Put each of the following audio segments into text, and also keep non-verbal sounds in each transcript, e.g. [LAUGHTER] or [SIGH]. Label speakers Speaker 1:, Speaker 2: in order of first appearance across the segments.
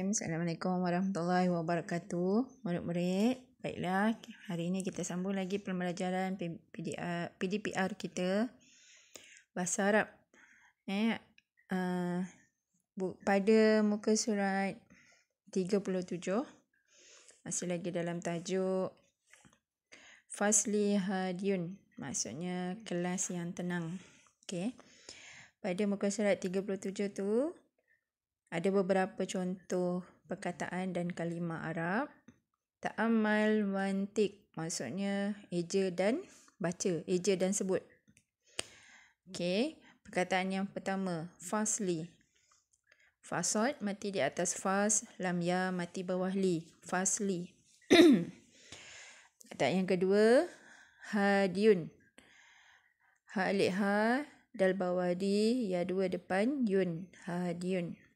Speaker 1: Assalamualaikum warahmatullahi wabarakatuh. Murid-murid, baiklah hari ini kita sambung lagi pembelajaran PDPR kita Bahasa Arab. Eh uh, pada muka surat 37 masih lagi dalam tajuk Fasli Hadiyun, maksudnya kelas yang tenang. Okay, Pada muka surat 37 tu ada beberapa contoh perkataan dan kalimah Arab. Ta'amal mantik maksudnya eja dan baca, eja dan sebut. Okey, perkataan yang pertama, fasli. Fasod mati di atas fas, lam ya mati bawah li. Fasli. [CLEARS THROAT] perkataan yang kedua, hadyun. Ha ha dal bawah di, ya dua depan, yun. Hadyun. Ha,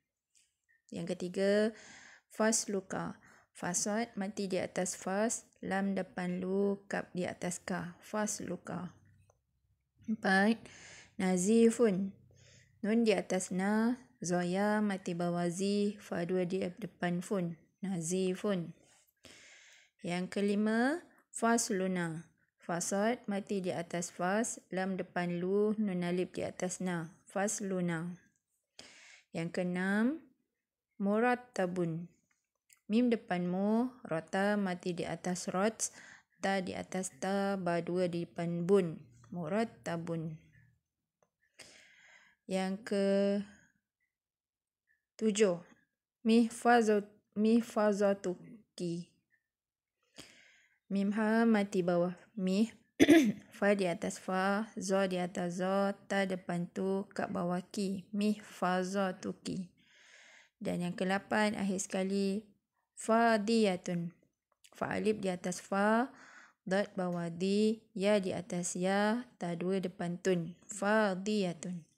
Speaker 1: yang ketiga, fas luka. Fasad mati di atas fas, lam depan lu, kap di atas ka. Fas luka. Empat, nazifun. Nun di atas na, zoya mati bawah zi, fa dua di depan fun. Nazifun. Yang kelima, fas luna. Fasad mati di atas fas, lam depan lu, nun alip di atas na. Fas luna. Yang keenam, Muratabun. Mim depan mu, rota mati di atas rot, ta di atas ta, ba dua di depan bun. Muratabun. Yang ke tujuh. Mihfazot, mihfazotuki. Mim ha mati bawah mi, [CLEARS THROAT] fa di atas fa, zo di atas zo, ta depan tu kat bawah ki. Mihfazotuki. Mihfazotuki. Dan yang ke-8 akhir sekali fadiyatun. Fa alif di atas fa, dot bawah di, ya di atas ya, ta dua depan tun. Fadiyatun.